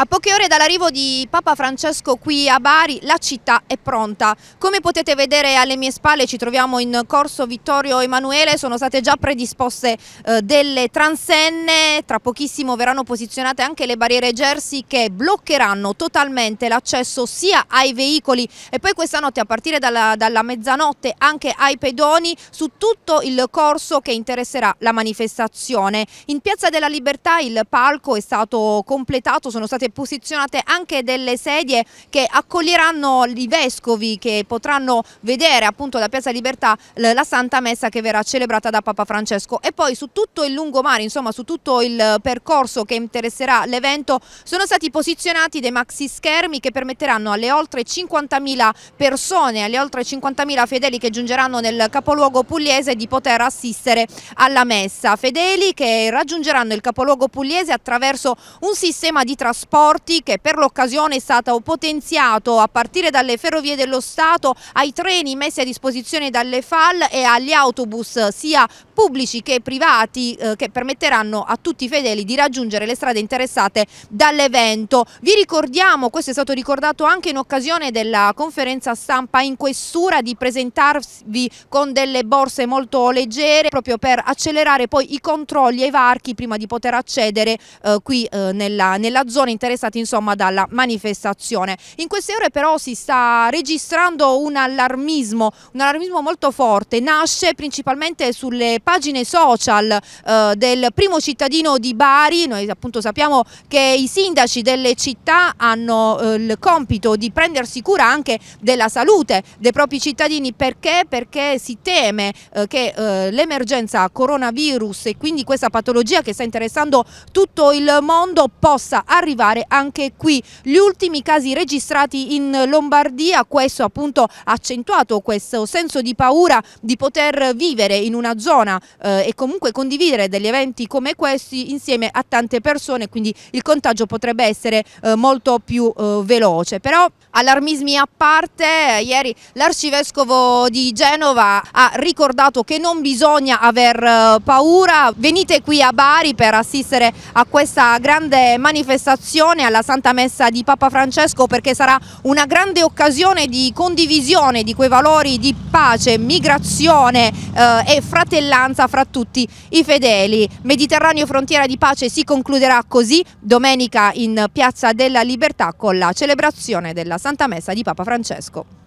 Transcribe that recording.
A poche ore dall'arrivo di Papa Francesco qui a Bari, la città è pronta. Come potete vedere alle mie spalle ci troviamo in corso Vittorio Emanuele, sono state già predisposte eh, delle transenne, tra pochissimo verranno posizionate anche le barriere Jersey che bloccheranno totalmente l'accesso sia ai veicoli e poi questa notte a partire dalla, dalla mezzanotte anche ai pedoni su tutto il corso che interesserà la manifestazione. In Piazza della Libertà il palco è stato completato, sono state state posizionate anche delle sedie che accoglieranno i vescovi che potranno vedere appunto da Piazza Libertà la Santa Messa che verrà celebrata da Papa Francesco e poi su tutto il lungomare, insomma su tutto il percorso che interesserà l'evento sono stati posizionati dei maxi schermi che permetteranno alle oltre 50.000 persone, alle oltre 50.000 fedeli che giungeranno nel capoluogo pugliese di poter assistere alla messa. Fedeli che raggiungeranno il capoluogo pugliese attraverso un sistema di trasporto trasporti che per l'occasione è stato potenziato a partire dalle ferrovie dello Stato ai treni messi a disposizione dalle FAL e agli autobus sia pubblici che privati eh, che permetteranno a tutti i fedeli di raggiungere le strade interessate dall'evento. Vi ricordiamo, questo è stato ricordato anche in occasione della conferenza stampa in questura di presentarvi con delle borse molto leggere proprio per accelerare poi i controlli ai varchi prima di poter accedere eh, qui eh, nella, nella zona interessata insomma dalla manifestazione. In queste ore però si sta registrando un allarmismo, un allarmismo molto forte, nasce principalmente sulle pagine social eh, del primo cittadino di Bari, noi appunto sappiamo che i sindaci delle città hanno eh, il compito di prendersi cura anche della salute dei propri cittadini, perché? Perché si teme eh, che eh, l'emergenza coronavirus e quindi questa patologia che sta interessando tutto il mondo possa arrivare anche qui. Gli ultimi casi registrati in Lombardia, questo appunto ha accentuato questo senso di paura di poter vivere in una zona eh, e comunque condividere degli eventi come questi insieme a tante persone, quindi il contagio potrebbe essere eh, molto più eh, veloce. Però allarmismi a parte, eh, ieri l'arcivescovo di Genova ha ricordato che non bisogna aver eh, paura, venite qui a Bari per assistere a questa grande manifestazione, alla Santa Messa di Papa Francesco perché sarà una grande occasione di condivisione di quei valori di pace, migrazione eh, e fratellanza alleanza fra tutti i fedeli. Mediterraneo Frontiera di Pace si concluderà così domenica in Piazza della Libertà con la celebrazione della Santa Messa di Papa Francesco.